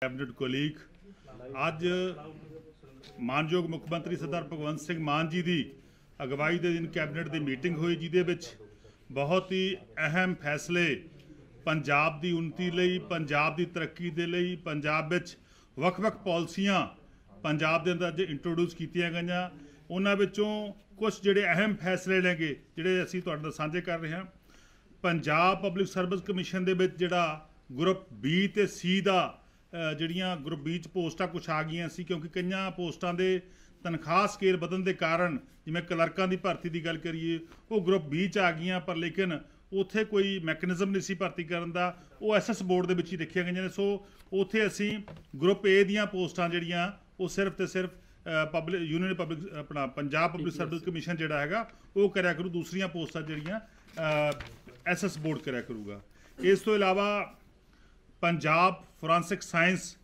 cabinet colleague ਅੱਜ ਮਾਨਯੋਗ ਮੁੱਖ ਮੰਤਰੀ ਸਰਦਾਰ ਭਗਵੰਤ ਸਿੰਘ ਮਾਨ ਜੀ ਦੀ ਅਗਵਾਈ ਦੇ ਦਿਨ ਕੈਬਨਿਟ ਦੀ ਮੀਟਿੰਗ ਹੋਈ ਜਿਹਦੇ ਵਿੱਚ ਬਹੁਤ ਹੀ ਅਹਿਮ ਫੈਸਲੇ ਪੰਜਾਬ ਦੀ ਉન્નਤੀ ਲਈ ਪੰਜਾਬ ਦੀ ਤਰੱਕੀ ਦੇ ਲਈ ਪੰਜਾਬ ਵਿੱਚ ਵੱਖ-ਵੱਖ ਪਾਲਿਸੀਆਂ ਪੰਜਾਬ ਦੇ ਅੰਦਰ ਅੱਜ ਇੰਟਰੋਡਿਊਸ ਕੀਤੀਆਂ ਗਈਆਂ ਉਹਨਾਂ ਵਿੱਚੋਂ ਕੁਝ ਜਿਹੜੇ ਅਹਿਮ ਫੈਸਲੇ ਲੈਗੇ ਜਿਹੜੇ ਅਸੀਂ ਤੁਹਾਡੇ ਨਾਲ ਸਾਂਝੇ ਕਰ ਰਹੇ ਹਾਂ ਪੰਜਾਬ ਪਬਲਿਕ ਸਰਵਿਸ ਕਮਿਸ਼ਨ ਦੇ ਵਿੱਚ ਜਿਹੜਾ ਗਰੁੱਪ B ਤੇ C ਦਾ ਜਿਹੜੀਆਂ ਗਰੁੱਪ ਵਿੱਚ ਪੋਸਟਾਂ ਕੁਝ ਆ ਗਈਆਂ ਸੀ ਕਿਉਂਕਿ ਕਈਆਂ ਪੋਸਟਾਂ ਦੇ ਤਨਖਾਹ ਸਕੇਲ ਬਦਲਣ ਦੇ ਕਾਰਨ ਜਿਵੇਂ ਕਲਰਕਾਂ ਦੀ ਭਰਤੀ ਦੀ ਗੱਲ ਕਰੀਏ ਉਹ ਗਰੁੱਪ ਵਿੱਚ ਆ ਗਈਆਂ ਪਰ ਲੇਕਿਨ ਉੱਥੇ ਕੋਈ ਮੈਕੈਨਿਜ਼ਮ ਨਹੀਂ ਸੀ ਭਰਤੀ ਕਰਨ ਦਾ ਉਹ ਐਸਐਸ ਬੋਰਡ ਦੇ ਵਿੱਚ ਹੀ ਰੱਖੀਆਂ ਗਈਆਂ ਨੇ ਸੋ ਉੱਥੇ ਅਸੀਂ ਗਰੁੱਪ ਏ ਦੀਆਂ ਪੋਸਟਾਂ ਜਿਹੜੀਆਂ ਉਹ ਸਿਰਫ ਤੇ ਸਿਰਫ ਪਬਲਿਕ ਯੂਨੀਅਨ ਪਬਲਿਕ ਆਪਣਾ ਪੰਜਾਬ ਪਬਲਿਕ ਸਰਵਿਸ ਕਮਿਸ਼ਨ ਜਿਹੜਾ ਹੈਗਾ ਉਹ ਕਰਿਆ ਕਰੂ ਦੂਸਰੀਆਂ ਪੋਸਟਾਂ ਜਿਹੜੀਆਂ ਐਸਐਸ ਬੋਰਡ ਕਰਿਆ ਕਰੂਗਾ ਇਸ ਤੋਂ ਇਲਾਵਾ Punjab forensic science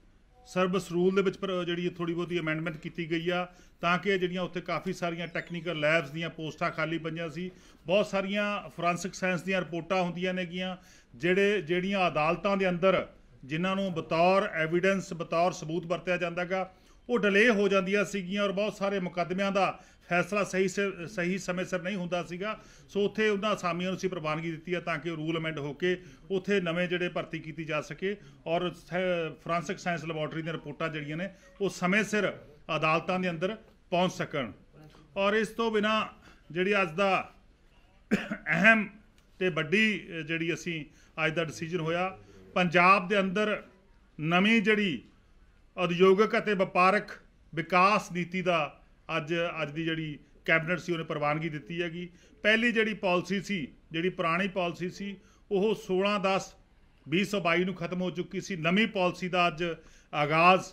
service rule ਦੇ ਵਿੱਚ ਪਰ ਜਿਹੜੀ ਥੋੜੀ ਬਹੁਤੀ ਅਮੈਂਡਮੈਂਟ ਕੀਤੀ ਗਈ ਆ ਤਾਂ ਕਿ ਜਿਹੜੀਆਂ ਉੱਥੇ ਕਾਫੀ ਸਾਰੀਆਂ ਟੈਕਨੀਕਲ ਲੈਬਸ ਦੀਆਂ ਪੋਸਟਾਂ ਖਾਲੀ ਪਈਆਂ ਸੀ ਬਹੁਤ ਸਾਰੀਆਂ ਫੋਰੈਂਸਿਕ ਸਾਇੰਸ ਦੀਆਂ ਰਿਪੋਰਟਾਂ ਹੁੰਦੀਆਂ ਨੇਗੀਆਂ ਜਿਹੜੇ ਜਿਹੜੀਆਂ ਅਦਾਲਤਾਂ ਦੇ ਅੰਦਰ ਜਿਨ੍ਹਾਂ ਨੂੰ ਬਤੌਰ ਐਵੀਡੈਂਸ ਬਤੌਰ ਸਬੂਤ ਵਰਤਿਆ ਜਾਂਦਾਗਾ ਉਹ ਡਿਲੇ ਹੋ ਜਾਂਦੀਆਂ ਸੀਗੀਆਂ ਔਰ ਬਹੁਤ ਸਾਰੇ ਮੁਕੱਦਮਿਆਂ ਦਾ ਫੈਸਲਾ ਸਹੀ ਸਹੀ ਸਮੇਂ ਸਿਰ ਨਹੀਂ ਹੁੰਦਾ ਸੀਗਾ ਸੋ ਉੱਥੇ ਉਹਨਾਂ ਅਸਾਮੀਆਂ ਨੂੰ ਸੀ ਪ੍ਰਵਾਨਗੀ ਦਿੱਤੀ ਆ ਤਾਂ ਕਿ ਰੂਲ ਅਮੈਂਡ ਹੋ ਕੇ ਉੱਥੇ ਨਵੇਂ ਜਿਹੜੇ ਭਰਤੀ ਕੀਤੀ ਜਾ ਸਕੇ ਔਰ ਫ੍ਰਾਂਸਿਕ ਸਾਇੰਸ ਲੈਬੋਰਟਰੀ ਦੀਆਂ ਰਿਪੋਰਟਾਂ ਜਿਹੜੀਆਂ ਨੇ ਉਹ ਸਮੇਂ ਸਿਰ ਅਦਾਲਤਾਂ ਦੇ ਅੰਦਰ ਪਹੁੰਚ ਸਕਣ ਔਰ ਇਸ ਤੋਂ ਬਿਨਾ ਜਿਹੜੀ ਅੱਜ ਦਾ ਅਹਿਮ ਤੇ ਵੱਡੀ ਜਿਹੜੀ ਅਸੀਂ ਅੱਜ ਦਾ ਡਿਸੀਜਨ ਹੋਇਆ ਪੰਜਾਬ ਦੇ ਅੰਦਰ ਨਵੀਂ ਜਿਹੜੀ ਉਦਯੋਗਿਕ ਅਤੇ ਵਪਾਰਕ ਵਿਕਾਸ ਨੀਤੀ ਦਾ ਅੱਜ ਅੱਜ ਦੀ ਜਿਹੜੀ ਕੈਬਨਿਟ ਸੀ ਉਹਨੇ ਪ੍ਰਵਾਨਗੀ ਦਿੱਤੀ ਹੈਗੀ ਪਹਿਲੀ ਜਿਹੜੀ ਪਾਲਿਸੀ ਸੀ ਜਿਹੜੀ ਪੁਰਾਣੀ ਪਾਲਿਸੀ ਸੀ ਉਹ 16 10 2022 ਨੂੰ ਖਤਮ ਹੋ ਚੁੱਕੀ ਸੀ ਨਵੀਂ ਪਾਲਿਸੀ ਦਾ ਅੱਜ ਆਗਾਜ਼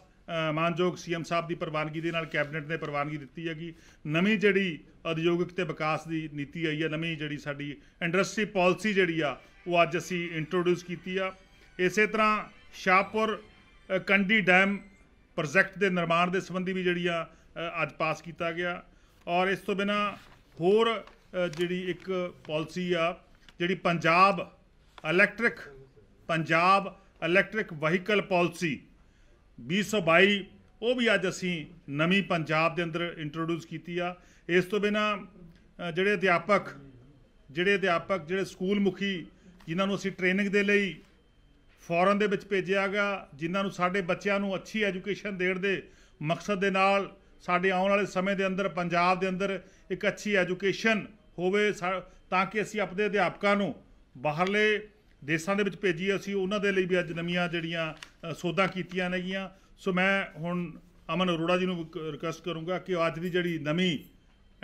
ਮਾਨਯੋਗ ਸੀਐਮ ਸਾਹਿਬ ਦੀ ਪ੍ਰਵਾਨਗੀ ਦੇ ਨਾਲ ਕੈਬਨਿਟ ਨੇ ਪ੍ਰਵਾਨਗੀ ਦਿੱਤੀ ਹੈਗੀ ਨਵੀਂ ਜਿਹੜੀ ਉਦਯੋਗਿਕ ਤੇ ਵਿਕਾਸ ਦੀ ਨੀਤੀ ਆਈ ਹੈ ਨਵੀਂ ਜਿਹੜੀ ਸਾਡੀ ਇੰਡਸਟਰੀ ਪਾਲਿਸੀ ਜਿਹੜੀ ਆ ਉਹ ਅੱਜ ਅਸੀਂ ਇੰਟਰੋਡਿਊਸ ਕੀਤੀ ਆ ਇਸੇ ਤਰ੍ਹਾਂ ਸ਼ਾਹਪੁਰ ਕੰਡੀ ਡੈਮ ਪ੍ਰੋਜੈਕਟ ਦੇ ਨਿਰਮਾਣ ਦੇ ਸੰਬੰਧੀ ਵੀ ਜਿਹੜੀ ਆ ਅੱਜ ਪਾਸ ਕੀਤਾ ਗਿਆ ਔਰ ਇਸ ਤੋਂ ਬਿਨਾ ਹੋਰ ਜਿਹੜੀ ਇੱਕ ਪਾਲਿਸੀ ਆ ਜਿਹੜੀ Punjab electric Punjab electric vehicle policy 2022 ਉਹ ਵੀ ਅੱਜ ਅਸੀਂ ਨਵੀਂ ਪੰਜਾਬ ਦੇ ਅੰਦਰ ਇੰਟਰੋਡਿਊਸ ਕੀਤੀ ਆ ਇਸ ਤੋਂ ਬਿਨਾ ਜਿਹੜੇ ਅਧਿਆਪਕ ਜਿਹੜੇ ਅਧਿਆਪਕ ਜਿਹੜੇ ਸਕੂਲ ਮੁਖੀ ਜਿਨ੍ਹਾਂ ਨੂੰ ਅਸੀਂ ਟ੍ਰੇਨਿੰਗ ਦੇ ਲਈ ਫੋਰਨ ਦੇ ਵਿੱਚ ਭੇਜਿਆ ਗਿਆ ਜਿਨ੍ਹਾਂ ਨੂੰ ਸਾਡੇ ਬੱਚਿਆਂ ਨੂੰ ਅੱਛੀ ਐਜੂਕੇਸ਼ਨ ਦੇਣ ਦੇ ਮਕਸਦ ਦੇ ਨਾਲ ਸਾਡੇ ਆਉਣ ਵਾਲੇ ਸਮੇਂ ਦੇ ਅੰਦਰ ਪੰਜਾਬ ਦੇ ਅੰਦਰ ਇੱਕ ਅੱਛੀ ਐਜੂਕੇਸ਼ਨ ਹੋਵੇ ਤਾਂ ਕਿ ਅਸੀਂ ਆਪਣੇ ਅਧਿਆਪਕਾਂ ਨੂੰ ਬਾਹਰਲੇ ਦੇਸ਼ਾਂ ਦੇ ਵਿੱਚ ਭੇਜੀਏ ਅਸੀਂ ਉਹਨਾਂ ਦੇ ਲਈ ਵੀ ਅੱਜ ਨਵੀਆਂ ਜਿਹੜੀਆਂ ਸੋਧਾਂ ਕੀਤੀਆਂ ਨੇਗੀਆਂ ਸੋ ਮੈਂ ਹੁਣ ਅਮਨ ਅਰੋੜਾ ਜੀ ਨੂੰ ਰਿਕਵੈਸਟ ਕਰੂੰਗਾ ਕਿ ਅੱਜ ਦੀ ਜਿਹੜੀ ਨਵੀਂ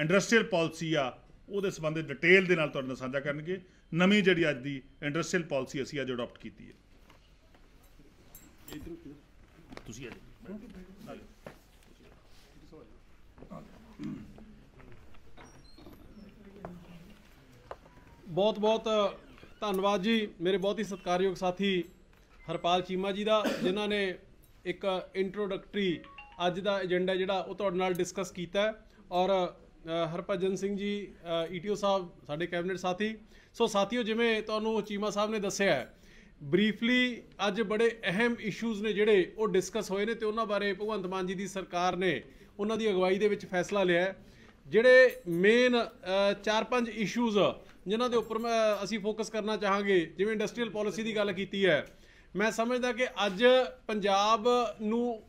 ਇੰਡਸਟਰੀਅਲ ਪਾਲਿਸੀ ਆ ਉਹਦੇ ਸੰਬੰਧੇ ਡਿਟੇਲ ਦੇ ਨਾਲ ਤੁਹਾਡੇ ਨਾਲ ਸਾਂਝਾ ਕਰਨਗੇ ਨਵੀਂ ਜਿਹੜੀ ਅੱਜ ਦੀ ਇੰਡਸਟਰੀਅਲ ਪਾਲਿਸੀ ਅਸੀਂ ਅੱਜ ਅਡਾਪਟ ਕੀਤੀ ਹੈ ਤੁਸੀਂ ਆ ਜਾਓ ਬਹੁਤ ਬਹੁਤ ਧੰਨਵਾਦ ਜੀ ਮੇਰੇ ਬਹੁਤ ਹੀ ਸਤਿਕਾਰਯੋਗ ਸਾਥੀ ਹਰਪਾਲ ਚੀਮਾ ਜੀ ਦਾ ਜਿਨ੍ਹਾਂ ਨੇ ਇੱਕ ਇੰਟਰੋਡਕਟਰੀ ਅੱਜ ਦਾ ਏਜੰਡਾ ਜਿਹੜਾ ਉਹ ਤੁਹਾਡੇ ਨਾਲ ਡਿਸਕਸ ਕੀਤਾ ਔਰ ਹਰਪਜਨ ਸਿੰਘ ਜੀ ਈਟੀਓ e ਸਾਹਿਬ ਸਾਡੇ ਕੈਬਨਿਟ ਸਾਥੀ ਸੋ ਸਾਥੀਓ ਜਿਵੇਂ ਤੁਹਾਨੂੰ ਚੀਮਾ ਸਾਹਿਬ ਨੇ ਦੱਸਿਆ ਹੈ ਬਰੀਫਲੀ ਅੱਜ ਬੜੇ ਅਹਿਮ ਇਸ਼ੂਜ਼ ਨੇ ਜਿਹੜੇ ਉਹ ਡਿਸਕਸ ਹੋਏ ਨੇ ਤੇ ਉਹਨਾਂ ਬਾਰੇ ਭਗਵੰਤ ਮਾਨ ਜੀ ਦੀ ਸਰਕਾਰ ਨੇ ਉਹਨਾਂ ਦੀ ਅਗਵਾਈ ਦੇ ਵਿੱਚ ਫੈਸਲਾ ਲਿਆ ਜਿਹੜੇ ਮੇਨ ਚਾਰ ਪੰਜ ਇਸ਼ੂਜ਼ ਜਿਨ੍ਹਾਂ ਦੇ ਉੱਪਰ ਅਸੀਂ ਫੋਕਸ ਕਰਨਾ ਚਾਹਾਂਗੇ ਜਿਵੇਂ ਇੰਡਸਟਰੀਅਲ ਪਾਲਿਸੀ ਦੀ ਗੱਲ ਕੀਤੀ ਹੈ ਮੈਂ ਸਮਝਦਾ ਕਿ ਅੱਜ ਪੰਜਾਬ ਨੂੰ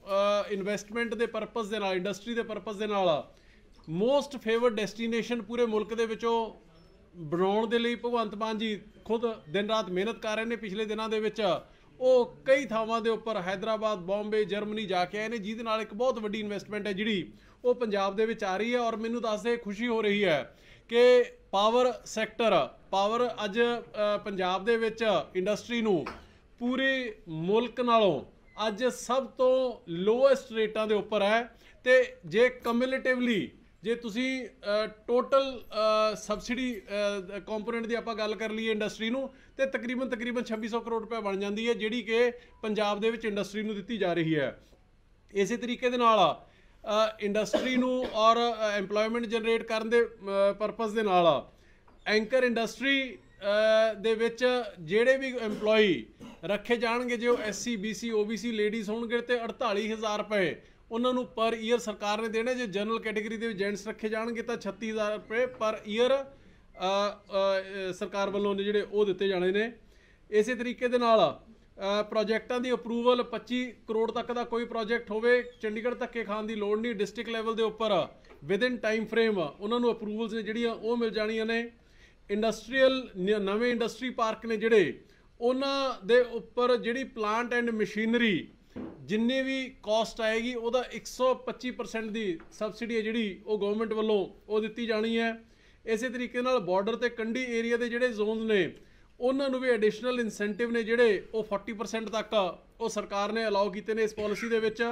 ਇਨਵੈਸਟਮੈਂਟ ਦੇ ਪਰਪਸ ਦੇ ਨਾਲ ਇੰਡਸਟਰੀ ਦੇ ਪਰਪਸ ਦੇ ਨਾਲ ਮੋਸਟ ਫੇਵਰਡ ਡੈਸਟੀਨੇਸ਼ਨ ਪੂਰੇ ਮੁਲਕ ਦੇ ਵਿੱਚੋਂ ਬਣਾਉਣ ਦੇ ਲਈ ਭਗਵੰਤ ਮਾਨ ਜੀ ਖੁਦ ਦਿਨ ਰਾਤ ਮਿਹਨਤ ਕਰ ਰਹੇ ਨੇ ਪਿਛਲੇ ਦਿਨਾਂ ਦੇ ਵਿੱਚ ਉਹ ਕਈ ਥਾਵਾਂ ਦੇ ਉੱਪਰ ਹైదరాబాద్ ਬੰਬੇ ਜਰਮਨੀ ਜਾ ਕੇ ਆਏ ਨੇ ਜਿਹਦੇ ਨਾਲ ਇੱਕ ਬਹੁਤ ਵੱਡੀ ਇਨਵੈਸਟਮੈਂਟ ਹੈ ਜਿਹੜੀ ਉਹ ਪੰਜਾਬ ਦੇ ਵਿੱਚ ਆ ਰਹੀ ਹੈ ਔਰ ਮੈਨੂੰ ਦੱਸਦੇ ਖੁਸ਼ੀ ਹੋ ਰਹੀ ਹੈ ਕਿ ਪਾਵਰ ਸੈਕਟਰ ਪਾਵਰ ਅੱਜ ਪੰਜਾਬ ਦੇ ਵਿੱਚ ਇੰਡਸਟਰੀ ਨੂੰ ਪੂਰੇ ਮੁਲਕ ਨਾਲੋਂ ਅੱਜ ਸਭ ਤੋਂ ਲੋਐਸਟ ਰੇਟਾਂ ਦੇ ਉੱਪਰ ਹੈ ਤੇ ਜੇ ਕਮਿਊਲੇਟਿਵਲੀ ਜੇ ਤੁਸੀਂ ਟੋਟਲ ਸਬਸਿਡੀ ਕੰਪੋਨੈਂਟ ਦੀ ਆਪਾਂ ਗੱਲ ਕਰ ਲਈਏ ਇੰਡਸਟਰੀ ਨੂੰ ਤੇ ਤਕਰੀਬਨ ਤਕਰੀਬਨ 2600 ਕਰੋੜ ਰੁਪਏ ਬਣ ਜਾਂਦੀ ਹੈ ਜਿਹੜੀ ਕਿ ਪੰਜਾਬ ਦੇ ਵਿੱਚ ਇੰਡਸਟਰੀ ਨੂੰ ਦਿੱਤੀ ਜਾ ਰਹੀ ਹੈ ਇਸੇ ਤਰੀਕੇ ਦੇ ਨਾਲ ਇੰਡਸਟਰੀ ਨੂੰ ਔਰ ਏਮਪਲੋਇਮੈਂਟ ਜਨਰੇਟ ਕਰਨ ਦੇ ਪਰਪਸ ਦੇ ਨਾਲ ਐਂਕਰ ਇੰਡਸਟਰੀ ਦੇ ਵਿੱਚ ਜਿਹੜੇ ਵੀ EMPLOYEE ਰੱਖੇ ਜਾਣਗੇ ਜੇ ਉਹ ਐਸਸੀ ਬੀਸੀ ਓਬੀਸੀ ਲੇਡੀਜ਼ ਹੋਣਗੇ ਤੇ 48000 ਰੁਪਏ ਉਹਨਾਂ ਨੂੰ ਪਰ ਈਅਰ ਸਰਕਾਰ ਨੇ ਦੇਣੇ ਜੇ ਜਨਰਲ ਕੈਟਾਗਰੀ ਦੇ ਵਿੱਚ ਜੈਂਟਸ ਰੱਖੇ ਜਾਣਗੇ ਤਾਂ 36000 ਰੁਪਏ ਪਰ ਈਅਰ ਸਰਕਾਰ ਵੱਲੋਂ ਜਿਹੜੇ ਉਹ ਦਿੱਤੇ ਜਾਣੇ ਨੇ ਇਸੇ ਤਰੀਕੇ ਦੇ ਨਾਲ ਪ੍ਰੋਜੈਕਟਾਂ ਦੀ ਅਪਰੂਵਲ 25 ਕਰੋੜ ਤੱਕ ਦਾ ਕੋਈ ਪ੍ਰੋਜੈਕਟ ਹੋਵੇ ਚੰਡੀਗੜ੍ਹ ਧੱਕੇ ਖਾਨ ਦੀ ਲੋੜ ਨਹੀਂ ਡਿਸਟ੍ਰਿਕਟ ਲੈਵਲ ਦੇ ਉੱਪਰ ਵਿਦਿਨ ਟਾਈਮ ਫਰੇਮ ਉਹਨਾਂ ਨੂੰ ਅਪਰੂਵਲਸ ਨੇ ਜਿਹੜੀਆਂ ਉਹ ਮਿਲ ਜਾਣੀਆਂ ਨੇ ਇੰਡਸਟਰੀਅਲ ਨਵੇਂ ਇੰਡਸਟਰੀ ਪਾਰਕ ਨੇ ਜਿਹੜੇ ਉਹਨਾਂ ਦੇ ਉੱਪਰ ਜਿਹੜੀ ਪਲਾਂਟ ਐਂਡ ਮਸ਼ੀਨਰੀ ਜਿੰਨੇ ਵੀ ਕਾਸਟ ਆਏਗੀ ਉਹਦਾ 125% ਦੀ ਸਬਸਿਡੀ ਹੈ ਜਿਹੜੀ ਉਹ ਗਵਰਨਮੈਂਟ ਵੱਲੋਂ ਉਹ ਦਿੱਤੀ ਜਾਣੀ ਹੈ ਇਸੇ ਤਰੀਕੇ ਨਾਲ ਬਾਰਡਰ ਤੇ ਕੰਢੀ ਏਰੀਆ ਦੇ ਜਿਹੜੇ ਜ਼ੋਨਸ ਨੇ ਉਹਨਾਂ ਨੂੰ ਵੀ ਐਡੀਸ਼ਨਲ ਇਨਸੈਂਟਿਵ ਨੇ ਜਿਹੜੇ ਉਹ 40% ਤੱਕ ਉਹ ਸਰਕਾਰ ਨੇ ਅਲਾਉ ਕੀਤੇ ਨੇ ਇਸ ਪਾਲਿਸੀ ਦੇ ਵਿੱਚ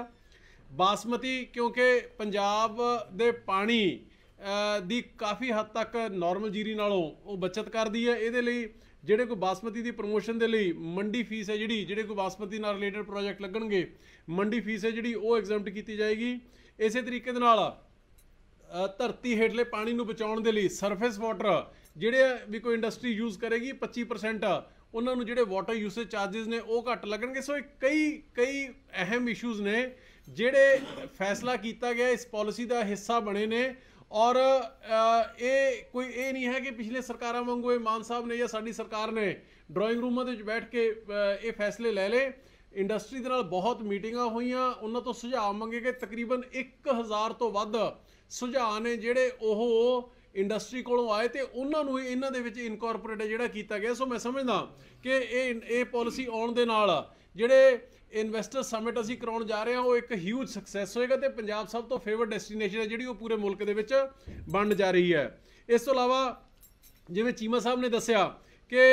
ਬਾਸਮਤੀ ਕਿਉਂਕਿ ਪੰਜਾਬ ਦੇ ਪਾਣੀ ਦੀ ਕਾਫੀ ਹੱਦ ਤੱਕ ਨਾਰਮਲ ਜੀਰੀ ਨਾਲੋਂ ਉਹ ਬਚਤ ਕਰਦੀ ਹੈ ਇਹਦੇ ਲਈ ਜਿਹੜੇ ਕੋਈ ਬਾਸਮਤੀ ਦੀ ਪ੍ਰੋਮੋਸ਼ਨ ਦੇ ਲਈ ਮੰਡੀ ਫੀਸ ਹੈ ਜਿਹੜੀ ਜਿਹੜੇ ਕੋਈ ਬਾਸਮਤੀ ਨਾਲ ਰਿਲੇਟਡ ਪ੍ਰੋਜੈਕਟ ਲੱਗਣਗੇ ਮੰਡੀ ਫੀਸ ਹੈ ਜਿਹੜੀ ਉਹ ਐਗਜ਼ੈਂਪਟ ਕੀਤੀ ਜਾਏਗੀ ਇਸੇ ਤਰੀਕੇ ਦੇ ਨਾਲ ਧਰਤੀ ਹੇਠਲੇ ਪਾਣੀ ਨੂੰ ਬਚਾਉਣ ਦੇ ਲਈ ਸਰਫੇਸ ਵਾਟਰ ਜਿਹੜੇ ਵੀ ਕੋਈ ਇੰਡਸਟਰੀ ਯੂਜ਼ ਕਰੇਗੀ 25% ਉਹਨਾਂ ਨੂੰ ਜਿਹੜੇ ਵਾਟਰ ਯੂਸੇਜ ਚਾਰजेस ਨੇ ਉਹ ਘੱਟ ਲੱਗਣਗੇ ਸੋ ਇਹ ਕਈ ਕਈ ਅਹਿਮ ਇਸ਼ੂਜ਼ ਨੇ ਜਿਹੜੇ ਫੈਸਲਾ ਕੀਤਾ ਗਿਆ ਇਸ ਪਾਲਿਸੀ ਦਾ ਹਿੱਸਾ ਬਣੇ ਨੇ ਔਰ ਇਹ ਕੋਈ ਇਹ ਨਹੀਂ ਹੈ ਕਿ ਪਿਛਲੇ ਸਰਕਾਰਾਂ ਵਾਂਗੂ ਇਹ ਮਾਨ ਸਾਹਿਬ ਨੇ ਜਾਂ ਸਾਡੀ ਸਰਕਾਰ ਨੇ ਡਰਾਇੰਗ ਰੂਮਾਂ ਦੇ ਵਿੱਚ ਬੈਠ ਕੇ ਇਹ ਫੈਸਲੇ ਲੈ ਲਏ ਇੰਡਸਟਰੀ ਦੇ ਨਾਲ ਬਹੁਤ ਮੀਟਿੰਗਾਂ ਹੋਈਆਂ ਉਹਨਾਂ ਤੋਂ ਸੁਝਾਅ ਮੰਗੇ ਗਏ ਤਕਰੀਬਨ 1000 ਤੋਂ ਵੱਧ ਸੁਝਾਅ ਨੇ ਜਿਹੜੇ ਉਹ ਇੰਡਸਟਰੀ ਕੋਲੋਂ ਆਏ ਤੇ ਉਹਨਾਂ ਨੂੰ ਇਹਨਾਂ ਦੇ ਵਿੱਚ ਇਨਕੋਰਪੋਰੇਟ ਜਿਹੜਾ ਕੀਤਾ ਗਿਆ ਸੋ ਮੈਂ ਸਮਝਦਾ ਕਿ ਇਹ ਇਹ ਪਾਲਿਸੀ ਆਉਣ ਦੇ ਨਾਲ ਜਿਹੜੇ ਇਨਵੈਸਟਰ ਸਮਿਟ ਅਸੀਂ ਕਰਾਉਣ ਜਾ ਰਹੇ ਹਾਂ ਉਹ ਇੱਕ ਹਿਊਜ ਸਕਸੈਸ ਹੋਏਗਾ ਤੇ ਪੰਜਾਬ ਸਭ ਤੋਂ ਫੇਵਰਟ ਡੈਸਟੀਨੇਸ਼ਨ ਹੈ ਜਿਹੜੀ ਉਹ ਪੂਰੇ ਮੁਲਕ ਦੇ ਵਿੱਚ ਬਣਨ ਜਾ ਰਹੀ ਹੈ ਇਸ ਤੋਂ ਇਲਾਵਾ ਜਿਵੇਂ ਚੀਮਾ ਸਾਹਿਬ ਨੇ ਦੱਸਿਆ ਕਿ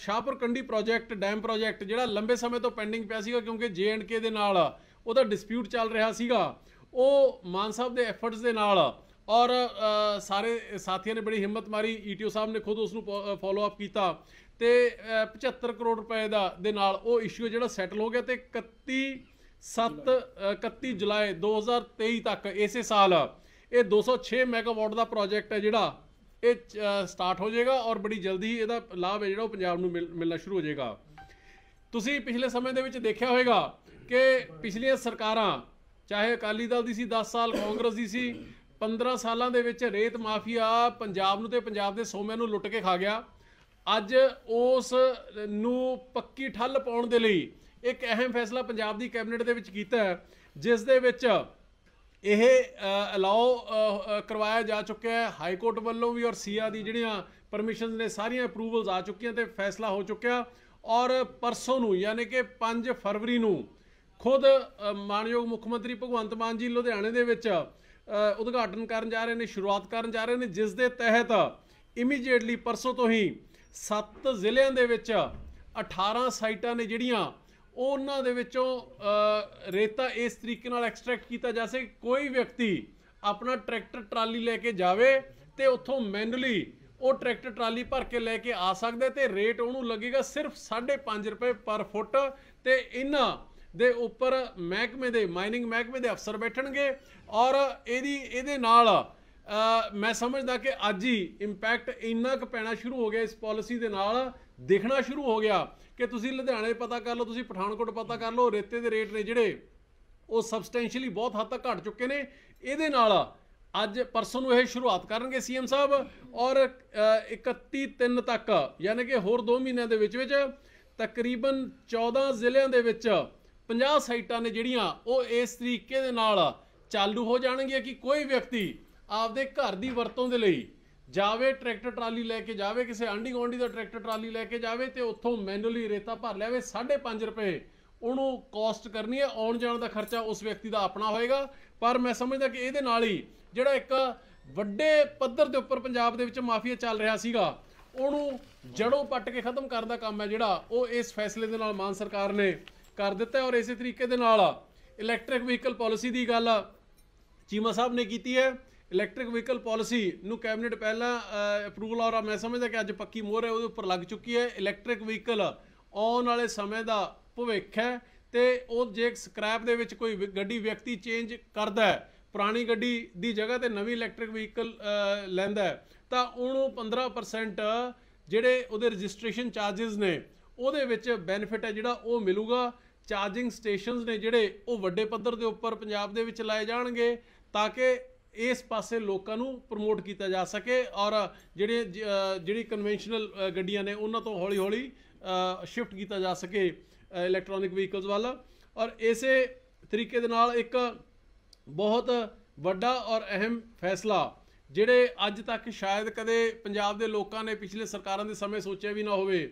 Shahpur Kandi project dam project ਜਿਹੜਾ ਲੰਬੇ ਸਮੇਂ ਤੋਂ ਪੈਂਡਿੰਗ ਪਿਆ ਸੀਗਾ ਕਿਉਂਕਿ ਕੇ ਦੇ ਨਾਲ ਉਹਦਾ ਡਿਸਪਿਊਟ ਚੱਲ ਰਿਹਾ ਸੀਗਾ ਉਹ ਮਾਨ ਸਾਹਿਬ ਦੇ ਐਫਰਟਸ ਦੇ ਨਾਲ ਔਰ ਸਾਰੇ ਸਾਥੀਆਂ ਨੇ ਬੜੀ ਹਿੰਮਤ ਮਾਰੀ ਈਟੀਓ ਸਾਹਿਬ ਨੇ ਖੁਦ ਉਸ ਨੂੰ ਫਾਲੋ ਅਪ ਕੀਤਾ ਤੇ 75 ਕਰੋੜ ਰੁਪਏ ਦਾ ਦੇ ਨਾਲ ਉਹ ਇਸ਼ੂ ਜਿਹੜਾ ਸੈਟਲ ਹੋ ਗਿਆ ਤੇ 31 7 31 ਜੁਲਾਈ 2023 ਤੱਕ ਇਸੇ ਸਾਲ ਇਹ 206 ਮੈਗਾਵਾਟ ਦਾ ਪ੍ਰੋਜੈਕਟ ਹੈ ਜਿਹੜਾ ਇਹ ਸਟਾਰਟ ਹੋ ਜਾਏਗਾ ਔਰ ਬੜੀ ਜਲਦੀ ਇਹਦਾ ਲਾਭ ਹੈ ਜਿਹੜਾ ਉਹ ਪੰਜਾਬ ਨੂੰ ਮਿਲਣਾ ਸ਼ੁਰੂ ਹੋ ਜਾਏਗਾ ਤੁਸੀਂ ਪਿਛਲੇ ਸਮੇਂ ਦੇ ਵਿੱਚ ਦੇਖਿਆ ਹੋਵੇਗਾ ਕਿ ਪਿਛਲੀਆਂ ਸਰਕਾਰਾਂ ਚਾਹੇ ਅਕਾਲੀ ਦਲ ਦੀ ਸੀ 10 ਸਾਲ ਕਾਂਗਰਸ ਦੀ ਸੀ 15 ਸਾਲਾਂ ਦੇ ਵਿੱਚ ਰੇਤ ਮਾਫੀਆ ਪੰਜਾਬ ਨੂੰ ਤੇ ਪੰਜਾਬ ਦੇ ਸੋਮਿਆਂ ਨੂੰ ਲੁੱਟ ਕੇ ਖਾ ਗਿਆ ਅੱਜ ਉਸ ਨੂੰ ਪੱਕੀ ਠੱਲ ਪਾਉਣ ਦੇ ਲਈ ਇੱਕ ਅਹਿਮ ਫੈਸਲਾ ਪੰਜਾਬ ਦੀ ਕੈਬਨਿਟ ਦੇ ਵਿੱਚ ਕੀਤਾ ਜਿਸ ਦੇ ਵਿੱਚ ਇਹ ਅਲਾਉ ਕਰਵਾਇਆ ਜਾ ਚੁੱਕਿਆ ਹੈ ਹਾਈ ਕੋਰਟ ਵੱਲੋਂ ਵੀ ਔਰ ਸੀਆ ਦੀ ਜਿਹੜੀਆਂ ਪਰਮਿਸ਼ਨਸ ਨੇ ਸਾਰੀਆਂ ਅਪਰੂਵਲਸ ਆ ਚੁੱਕੀਆਂ ਤੇ ਫੈਸਲਾ ਹੋ ਚੁੱਕਿਆ ਔਰ ਪਰਸੋਂ ਨੂੰ ਯਾਨੀ ਕਿ 5 ਫਰਵਰੀ ਨੂੰ ਖੁਦ ਮਾਨਯੋਗ ਮੁੱਖ ਮੰਤਰੀ ਭਗਵੰਤ ਮਾਨ ਜੀ ਲੁਧਿਆਣੇ ਦੇ ਵਿੱਚ ਉਦਘਾਟਨ ਕਰਨ ਜਾ ਰਹੇ ਨੇ ਸ਼ੁਰੂਆਤ ਕਰਨ ਜਾ ਰਹੇ ਨੇ ਜਿਸ ਦੇ ਤਹਿਤ ਇਮੀਡੀਏਟਲੀ ਪਰਸੋਂ ਤੋਂ ਹੀ 7 ਜ਼ਿਲ੍ਹਿਆਂ ਦੇ ਵਿੱਚ 18 ਸਾਈਟਾਂ ਨੇ ਜਿਹੜੀਆਂ ਉਹਨਾਂ ਦੇ ਵਿੱਚੋਂ ਰੇਤਾ ਇਸ ਤਰੀਕੇ ਨਾਲ ਐਕਸਟ੍ਰੈਕਟ ਕੀਤਾ ਜਾ ਸਕੇ ਕੋਈ ਵਿਅਕਤੀ ਆਪਣਾ ਟਰੈਕਟਰ ਟਰਾਲੀ ਲੈ ਕੇ ਜਾਵੇ ਤੇ ਉੱਥੋਂ ਮੈਨੂਅਲੀ ਉਹ ਟਰੈਕਟਰ ਟਰਾਲੀ ਭਰ ਕੇ ਲੈ ਕੇ ਆ ਸਕਦੇ ਤੇ ਰੇਟ ਉਹਨੂੰ ਲੱਗੇਗਾ ਸਿਰਫ 5.5 ਰੁਪਏ ਪਰ ਫੁੱਟ ਤੇ ਇਹਨਾਂ ਦੇ ਉੱਪਰ ਮਹਿਕਮੇ ਦੇ ਮਾਈਨਿੰਗ ਮਹਿਕਮੇ ਦੇ ਅਫਸਰ ਬੈਠਣਗੇ ਔਰ ਇਹਦੀ ਇਹਦੇ ਨਾਲ ਮੈਂ ਸਮਝਦਾ ਕਿ ਅੱਜ ਹੀ ਇੰਪੈਕਟ ਇੰਨਾ ਕੁ ਪੈਣਾ ਸ਼ੁਰੂ ਹੋ ਗਿਆ ਇਸ ਪਾਲਿਸੀ ਦੇ ਨਾਲ ਦੇਖਣਾ ਸ਼ੁਰੂ ਹੋ ਗਿਆ ਕਿ ਤੁਸੀਂ ਲੁਧਿਆਣੇ ਪਤਾ ਕਰ ਲਓ ਤੁਸੀਂ ਪਠਾਨਕੋਟ ਪਤਾ ਕਰ ਲਓ ਰੇਤੇ ਦੇ ਰੇਟ ਨੇ ਜਿਹੜੇ ਉਹ ਸਬਸਟੈਂਸ਼ੀਅਲੀ ਬਹੁਤ ਹੱਦ ਤੱਕ ਘਟ ਚੁੱਕੇ ਨੇ ਇਹਦੇ ਨਾਲ ਅੱਜ ਪਰਸੋਂ ਨੂੰ ਇਹ ਸ਼ੁਰੂਆਤ ਕਰਨਗੇ ਸੀਐਮ ਸਾਹਿਬ ਔਰ 31 ਤਿੰਨ ਤੱਕ ਯਾਨੀ ਕਿ ਹੋਰ 2 ਮਹੀਨਿਆਂ ਦੇ ਵਿੱਚ ਵਿੱਚ ਤਕਰੀਬਨ 14 ਜ਼ਿਲ੍ਹਿਆਂ ਦੇ ਵਿੱਚ 50 ਸਾਈਟਾਂ ਨੇ ਜਿਹੜੀਆਂ ਉਹ ਇਸ ਤਰੀਕੇ ਦੇ ਨਾਲ ਚਾਲੂ ਹੋ ਜਾਣਗੀਆਂ ਕਿ ਕੋਈ ਵਿਅਕਤੀ ਆਪਦੇ ਘਰ ਦੀ ਵਰਤੋਂ ਦੇ ਲਈ ਜਾਵੇ ਟਰੈਕਟਰ ਟਰਾਲੀ ਲੈ ਕੇ ਜਾਵੇ ਕਿਸੇ ਆਂਡੀ ਗੋਂਡੀ ਦਾ ਟਰੈਕਟਰ ਟਰਾਲੀ ਲੈ ਕੇ ਜਾਵੇ ਤੇ ਉੱਥੋਂ ਮੈਨੂਅਲੀ ਰੇਤਾ ਭਰ ਲਿਆਵੇ 5.5 ਰੁਪਏ ਉਹਨੂੰ ਕਾਸਟ ਕਰਨੀ ਹੈ ਆਉਣ ਜਾਣ ਦਾ ਖਰਚਾ ਉਸ ਵਿਅਕਤੀ ਦਾ ਆਪਣਾ ਹੋਏਗਾ ਪਰ ਮੈਂ ਸਮਝਦਾ ਕਿ ਇਹਦੇ ਨਾਲ ਹੀ ਜਿਹੜਾ ਇੱਕ ਵੱਡੇ ਪੱਧਰ ਦੇ ਉੱਪਰ ਪੰਜਾਬ ਦੇ ਵਿੱਚ ਮਾਫੀਆ ਚੱਲ ਰਿਹਾ ਸੀਗਾ ਉਹਨੂੰ ਜੜੋਂ ਪੱਟ ਕੇ ਖਤਮ ਕਰਨ ਦਾ ਕੰਮ ਹੈ ਜਿਹੜਾ ਉਹ ਇਸ ਫੈਸਲੇ ਦੇ ਨਾਲ ਮਾਨ ਸਰਕਾਰ ਨੇ ਕਰ ਦਿੱਤਾ ਔਰ ਇਸੇ ਤਰੀਕੇ ਦੇ ਨਾਲ ਇਲੈਕਟ੍ਰਿਕ ਵਹੀਕਲ ਪਾਲਿਸੀ ਦੀ ਗੱਲ ਚੀਮਾ ਸਾਹਿਬ ਨੇ ਕੀਤੀ ਹੈ ਇਲੈਕਟ੍ਰਿਕ ਵਹੀਕਲ ਪਾਲਿਸੀ ਨੂੰ ਕੈਬਨਿਟ ਪਹਿਲਾਂ ਅਪਰੂਵਲ ਔਰ ਮੈਂ ਸਮਝਦਾ ਕਿ ਅੱਜ ਪੱਕੀ ਮੋਹਰ ਹੈ ਉਹਦੇ ਉੱਪਰ ਲੱਗ ਚੁੱਕੀ ਹੈ ਇਲੈਕਟ੍ਰਿਕ ਵਹੀਕਲ ਆਉਣ ਵਾਲੇ ਸਮੇਂ ਦਾ ਭਵਿੱਖ ਹੈ ਤੇ ਉਹ ਜੇ ਸਕ੍ਰੈਪ ਦੇ ਵਿੱਚ ਕੋਈ ਗੱਡੀ ਵਿਅਕਤੀ ਚੇਂਜ ਕਰਦਾ ਹੈ ਪੁਰਾਣੀ ਗੱਡੀ ਦੀ ਜਗ੍ਹਾ ਤੇ ਨਵੀਂ ਇਲੈਕਟ੍ਰਿਕ ਵਹੀਕਲ ਲੈਂਦਾ ਤਾਂ ਉਹਨੂੰ 15% ਜਿਹੜੇ ਉਹਦੇ ਰਜਿਸਟ੍ਰੇਸ਼ਨ ਚਾਰजेस ਨੇ ਉਹਦੇ ਵਿੱਚ ਬੈਨੀਫਿਟ ਹੈ ਜਿਹੜਾ ਉਹ ਮਿਲੂਗਾ ਚਾਰਜਿੰਗ ਸਟੇਸ਼ਨਸ ਨੇ ਜਿਹੜੇ ਉਹ ਵੱਡੇ ਪੱਧਰ ਦੇ ਉੱਪਰ ਪੰਜਾਬ ਦੇ ਵਿੱਚ ਲਾਏ ਜਾਣਗੇ ਤਾਂ ਕਿ ਇਸ ਪਾਸੇ ਲੋਕਾਂ ਨੂੰ ਪ੍ਰਮੋਟ ਕੀਤਾ ਜਾ ਸਕੇ ਔਰ ਜਿਹੜੇ ਜਿਹੜੀ ਕਨਵੈਨਸ਼ਨਲ ਗੱਡੀਆਂ ਨੇ ਉਹਨਾਂ ਤੋਂ ਹੌਲੀ-ਹੌਲੀ ਸ਼ਿਫਟ ਕੀਤਾ ਜਾ ਸਕੇ ਇਲੈਕਟ੍ਰੋਨਿਕ ਵਹੀਕਲਸ ਵੱਲ ਔਰ ਇਸੇ ਤਰੀਕੇ ਦੇ ਨਾਲ ਇੱਕ ਬਹੁਤ ਵੱਡਾ ਔਰ ਅਹਿਮ ਫੈਸਲਾ ਜਿਹੜੇ ਅੱਜ ਤੱਕ ਸ਼ਾਇਦ ਕਦੇ ਪੰਜਾਬ ਦੇ ਲੋਕਾਂ ਨੇ ਪਿਛਲੇ ਸਰਕਾਰਾਂ ਦੇ ਸਮੇਂ ਸੋਚਿਆ ਵੀ ਨਾ ਹੋਵੇ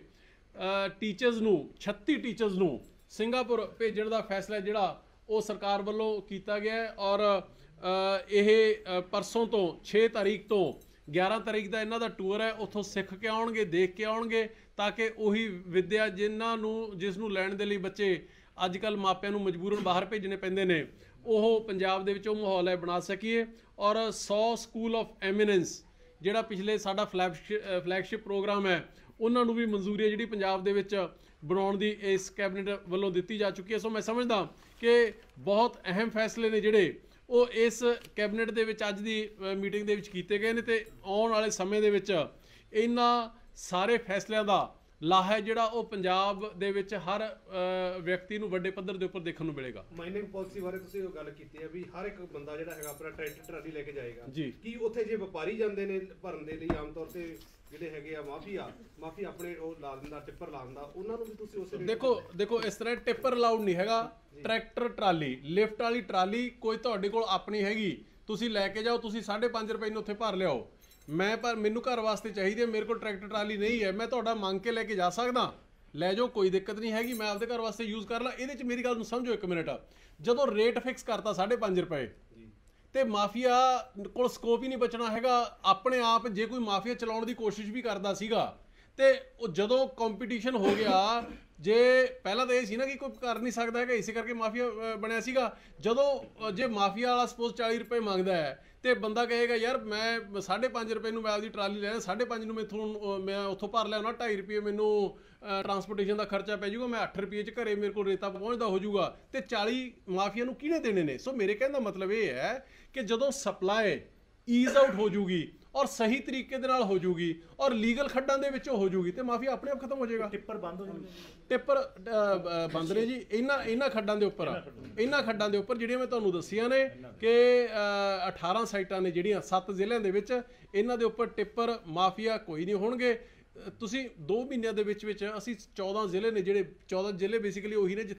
ਟੀਚਰਸ ਨੂੰ 36 ਟੀਚਰਸ ਨੂੰ ਸਿੰਗਾਪੁਰ ਭੇਜਣ ਦਾ ਫੈਸਲਾ ਜਿਹੜਾ ਉਹ ਸਰਕਾਰ ਵੱਲੋਂ ਕੀਤਾ ਗਿਆ ਹੈ ਔਰ ਇਹ ਪਰਸੋਂ ਤੋਂ 6 ਤਾਰੀਖ ਤੋਂ 11 ਤਾਰੀਖ ਦਾ ਇਹਨਾਂ ਦਾ ਟੂਰ ਹੈ ਉੱਥੋਂ ਸਿੱਖ ਕੇ ਆਉਣਗੇ ਦੇਖ ਕੇ ਆਉਣਗੇ ਤਾਂ ਕਿ ਉਹੀ ਵਿਦਿਆ ਜਿਨ੍ਹਾਂ ਨੂੰ ਜਿਸ ਨੂੰ ਲੈਣ ਦੇ ਲਈ ਬੱਚੇ ਅੱਜ ਕੱਲ ਮਾਪਿਆਂ ਨੂੰ ਮਜਬੂਰਨ ਬਾਹਰ ਭੇਜਣੇ ਪੈਂਦੇ ਨੇ ਉਹ ਪੰਜਾਬ ਦੇ ਵਿੱਚ ਉਹ ਮਾਹੌਲ ਹੈ ਬਣਾ ਸਕੀਏ ਔਰ 100 ਸਕੂਲ ਆਫ ਐਮੀਨੈਂਸ ਜਿਹੜਾ ਪਿਛਲੇ ਸਾਡਾ ਫਲੈਗਸ਼ਿਪ ਪ੍ਰੋਗਰਾਮ ਹੈ ਉਹਨਾਂ ਨੂੰ ਵੀ ਮਨਜ਼ੂਰੀ ਹੈ ਜਿਹੜੀ ਪੰਜਾਬ ਦੇ ਵਿੱਚ ਬਣਾਉਣ ਦੀ ਇਸ ਕੈਬਨਿਟ ਵੱਲੋਂ ਦਿੱਤੀ ਜਾ ਚੁੱਕੀ ਹੈ ਸੋ ਮੈਂ ਸਮਝਦਾ ਕਿ ਬਹੁਤ ਅਹਿਮ ਫੈਸਲੇ ਨੇ ਜਿਹੜੇ ਉਹ ਇਸ ਕੈਬਨਿਟ ਦੇ ਵਿੱਚ ਅੱਜ ਦੀ ਮੀਟਿੰਗ ਦੇ ਵਿੱਚ ਕੀਤੇ ਗਏ ਨੇ ਤੇ ਆਉਣ ਵਾਲੇ ਸਮੇਂ ਦੇ ਵਿੱਚ ਇਹਨਾਂ ਸਾਰੇ ਫੈਸਲਿਆਂ ਦਾ ਲਾਹ ਹੈ ਜਿਹੜਾ ਉਹ ਪੰਜਾਬ ਦੇ ਵਿੱਚ ਹਰ ਵਿਅਕਤੀ ਨੂੰ ਵੱਡੇ ਪੱਧਰ ਦੇ ਉੱਪਰ ਦੇਖਣ ਨੂੰ ਮਿਲੇਗਾ ਮਾਈਨਿੰਗ ਪਾਲਿਸੀ ਬਾਰੇ ਤੁਸੀਂ ਉਹ ਗੱਲ ਕੀਤੀ ਹੈ ਵੀ ਹਰ ਇੱਕ ਬੰਦਾ ਜਿਹੜਾ ਹੈਗਾ ਆਪਣਾ ਟਰੈਕਟਰ ਟਰਾਲੀ ਲੈ ਕੇ ਜਾਏਗਾ ਕੀ ਉੱਥੇ ਜੇ ਵਪਾਰੀ ਜਾਂਦੇ ਨੇ ਭਰਨ ਦੇ ਲਈ ਆਮ ਤੌਰ ਤੇ ਜਿਹੜੇ ਹੈਗੇ ਆ ਮਾਫੀਆ ਮਾਫੀ ਆਪਣੇ ਉਹ ਲਾ ਦਿੰਦਾ ਟਿੱਪਰ ਲਾ ਦਿੰਦਾ ਉਹਨਾਂ ਨੂੰ ਵੀ ਤੁਸੀਂ ਉਸੇ ਦੇਖੋ ਦੇਖੋ ਇਸ ਤਰ੍ਹਾਂ ਟਿੱਪਰ ਲਾਉਡ ਨਹੀਂ ਹੈਗਾ ਟਰੈਕਟਰ ਟਰਾਲੀ ਲਿਫਟ ਵਾਲੀ ਟਰਾਲੀ ਕੋਈ ਤੁਹਾਡੇ ਕੋਲ ਆਪਣੀ ਹੈਗੀ ਤੁਸੀਂ ਲੈ ਕੇ ਜਾਓ ਤੁਸੀਂ 5.5 ਰੁਪਏ ਨੂੰ ਉੱਥੇ ਭਰ ਲਿਆਓ ਮੈਂ ਪਰ ਮੈਨੂੰ ਘਰ ਵਾਸਤੇ ਚਾਹੀਦੀ ਹੈ ਮੇਰੇ ਕੋਲ ਟਰੈਕਟਰ ਟਰਾਲੀ ਨਹੀਂ ਹੈ ਮੈਂ ਤੁਹਾਡਾ ਮੰਗ ਕੇ ਲੈ ਕੇ ਜਾ ਸਕਦਾ ਲੈ ਜਾਓ ਕੋਈ ਦਿੱਕਤ ਨਹੀਂ ਹੈਗੀ ਮੈਂ ਆਪਦੇ ਘਰ ਵਾਸਤੇ ਯੂਜ਼ ਕਰ ਲਾਂ ਇਹਦੇ 'ਚ ਮੇਰੀ ਗੱਲ ਨੂੰ ਸਮਝੋ 1 ਮਿੰਟ ਜਦੋਂ ਰੇਟ ਫਿਕਸ ਕਰਤਾ 5.5 ਰੁਪਏ ਤੇ ਮਾਫੀਆ ਕੋਲ ਸਕੋਪ ਹੀ ਨਹੀਂ ਬਚਣਾ ਹੈਗਾ ਆਪਣੇ ਆਪ ਜੇ ਕੋਈ ਮਾਫੀਆ ਚਲਾਉਣ ਦੀ ਕੋਸ਼ਿਸ਼ ਵੀ ਕਰਦਾ ਸੀਗਾ ਤੇ ਉਹ ਜਦੋਂ ਕੰਪੀਟੀਸ਼ਨ ਹੋ ਗਿਆ ਜੇ ਪਹਿਲਾਂ ਤਾਂ ਇਹ ਸੀ ਨਾ ਕਿ ਕੋਈ ਕਰ ਨਹੀਂ ਸਕਦਾ ਹੈਗਾ ਇਸੇ ਕਰਕੇ ਮਾਫੀਆ ਬਣਿਆ ਸੀਗਾ ਜਦੋਂ ਜੇ ਮਾਫੀਆ ਵਾਲਾ ਸਪੋਜ਼ 40 ਰੁਪਏ ਮੰਗਦਾ ਹੈ ਤੇ ਬੰਦਾ ਕਹੇਗਾ ਯਾਰ ਮੈਂ 5.5 ਰੁਪਏ ਨੂੰ ਮੈਂ ਆਪਦੀ ਟਰਾਲੀ ਲੈਣਾ 5.5 ਨੂੰ ਮੈਥੋਂ ਮੈਂ ਉੱਥੋਂ ਭਰ ਲਿਆ ਉਹਨਾਂ 2.5 ਰੁਪਏ ਮੈਨੂੰ ਟਰਾਂਸਪੋਰਟੇਸ਼ਨ ਦਾ ਖਰਚਾ ਪੈ ਜਾਊਗਾ ਮੈਂ 8 ਰੁਪਏ 'ਚ ਘਰੇ ਮੇਰੇ ਕੋਲ ਰੇਤਾ ਪਹੁੰਚਦਾ ਹੋ ਜਾਊਗਾ ਤੇ 40 ਮਾਫੀਆ ਨੂੰ ਕਿਹਨੇ ਦੇਣੇ ਨੇ ਸੋ ਮੇਰੇ ਕਹਿਣ ਦਾ ਮਤਲਬ ਇਹ ਹੈ ਕਿ ਜਦੋਂ ਸਪਲਾਈ ਈਜ਼ ਆਊਟ ਹੋ ਜੂਗੀ ਔਰ ਸਹੀ ਤਰੀਕੇ ਦੇ ਨਾਲ ਹੋ ਜੂਗੀ ਔਰ ਲੀਗਲ ਖੱਡਾਂ ਦੇ ਵਿੱਚ ਹੋ ਜੂਗੀ ਤੇ ਮਾਫੀ ਆਪਣੇ ਆਪ ਖਤਮ ਹੋ ਜਾਏਗਾ ਟਿੱਪਰ ਬੰਦ ਹੋ ਜੂਗੀ ਟਿੱਪਰ ਬੰਦ ਨੇ ਜੀ ਇਹਨਾਂ ਇਹਨਾਂ ਖੱਡਾਂ ਦੇ ਉੱਪਰ ਇਹਨਾਂ ਖੱਡਾਂ ਦੇ ਉੱਪਰ ਜਿਹੜੀਆਂ ਮੈਂ ਤੁਹਾਨੂੰ ਦੱਸੀਆਂ ਨੇ ਕਿ 18 ਸਾਈਟਾਂ ਨੇ ਜਿਹੜੀਆਂ 7 ਜ਼ਿਲ੍ਹਿਆਂ ਦੇ ਵਿੱਚ ਇਹਨਾਂ ਦੇ ਉੱਪਰ ਟਿੱਪਰ ਮਾਫੀਆ ਕੋਈ ਨਹੀਂ ਹੋਣਗੇ ਤੁਸੀਂ 2 ਮਹੀਨਿਆਂ ਦੇ ਵਿੱਚ ਵਿੱਚ ਅਸੀਂ 14 ਜ਼ਿਲ੍ਹੇ ਨੇ ਜਿਹੜੇ 14 ਜ਼ਿਲ੍ਹੇ ਬੇਸਿਕਲੀ ਉਹੀ ਨੇ